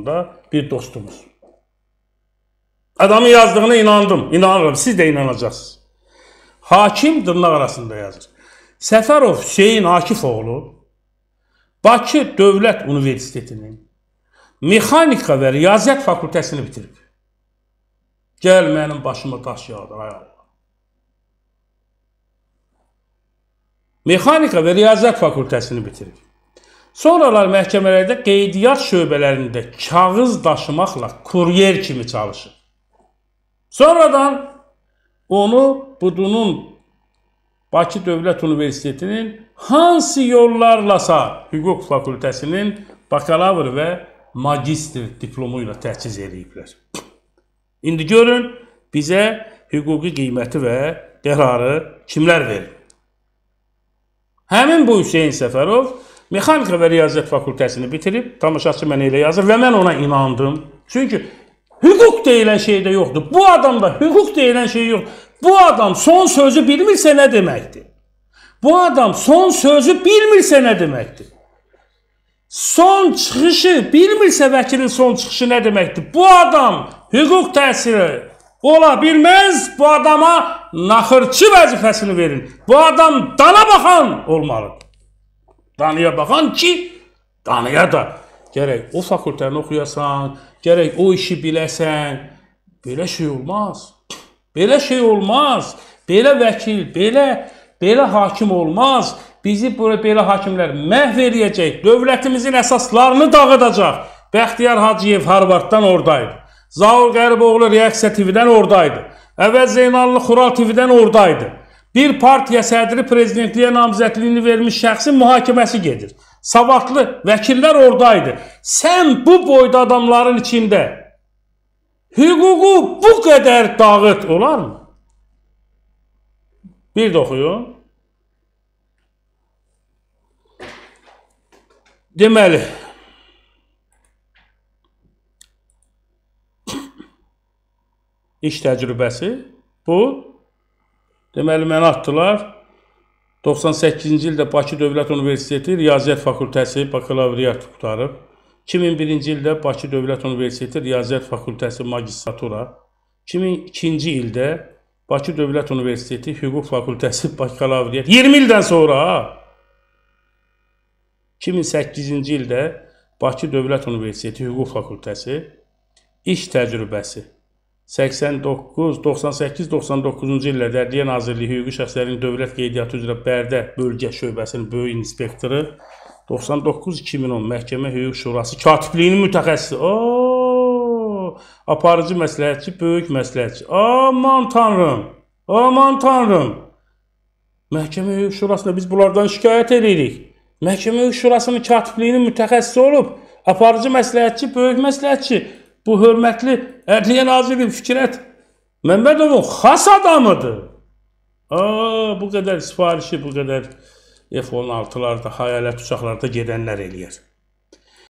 da bir dostumuz. Adamın yazdığına inandım, inanırım, siz də inanacaqsınız. Hakim dırnaq arasında yazır. Səfərov Hüseyin Akifoğlu Bakı Dövlət Universitetinin Mexanika və Riyaziyyat Fakültəsini bitirib. Gəl mənim başıma daş yağdır, ay Allah. Mexanika və Riyaziyyat Fakültəsini bitirib. Sonralar məhkəmələrdə qeydiyyat şöbələrində kağız daşımaqla kuryer kimi çalışır. Sonradan onu Budunun Bakı Dövlət Universitetinin hansı yollarlasa hüquq fakültəsinin bakalavr və magistr diplomu ilə təchiz eləyiblər. İndi görün bizə hüquqi qiyməti və qərarı kimlər verir? Həmin bu Hüseyn Səfərov Mexanika və Riyaziyyat fakültəsini bitirib, tamaşaçı mənə elə yazır və mən ona inandım. Çünki hüquq deyilən şey də yoxdur. Bu adamda hüquq deyilən şey yoxdur. Bu adam son sözü bilmirsə nə deməkdir? Bu adam son sözü bilmirsə nə deməkdir? Son çıxışı bilmirsə vəkilin son çıxışı nə deməkdir? Bu adam hüquq təsiri ola bilməz. Bu adama naxırçı vəzifəsini verin. Bu adam dana baxan olmalıdır. Danaya baxan ki, danaya da gərək o fakültəni oxuyasan, gərək o işi biləsən. Belə şey olmaz. Belə şey olmaz. Belə vəkil, belə belə hakim olmaz. Bizi belə, belə hakimlər məhv eləyəcək. Dövlətimizin əsaslarını dağıdacaq. Bəxtiyar Hacıyev Harvarddan oradaydı. Zaur Qəriboğlu Reaksiya TV-dən oradaydı. Əvəz Zeynallı Xural TV-dən oradaydı bir partiya sədri prezidentliyə namizədliyini vermiş şəxsin mühakiməsi gedir. Savadlı vəkillər oradaydı. Sən bu boyda adamların içində hüququ bu qədər dağıt olarmı? Bir də oxuyun. Deməli, iş təcrübəsi bu Deməli, mənə atdılar. 98-ci ildə Bakı Dövlət Universiteti Riyaziyyat Fakültəsi bakalavriyat qutarıb. 2001-ci ildə Bakı Dövlət Universiteti Riyaziyyat Fakültəsi magistratura. 2002-ci ildə Bakı Dövlət Universiteti Hüquq Fakültəsi bakalavriyat. 20 ildən sonra 2008-ci ildə Bakı Dövlət Universiteti Hüquq Fakültəsi iş təcrübəsi 89, 98-99-cu illərdə Ədliyyə Nazirliyi Hüquqi Şəxslərin Dövlət Qeydiyyatı üzrə Bərdə bölgə şöbəsinin böyük inspektoru 99-2010 Məhkəmə Hüquq Şurası katibliyinin mütəxəssisi. O! Aparıcı məsləhətçi, böyük məsləhətçi. Aman tanrım. Aman tanrım. Məhkəmə Hüquq Şurasına biz bunlardan şikayət edirik. Məhkəmə Hüquq Şurasının katibliyinin mütəxəssisi olub aparıcı məsləhətçi, böyük məsləhətçi bu hörmətli Ədliyyə Naziri Fikrət Məmmədovun xas adamıdır. Aa, bu qədər sifarişi, bu qədər F-16-larda, hayalət uçaqlarda gedənlər eləyər.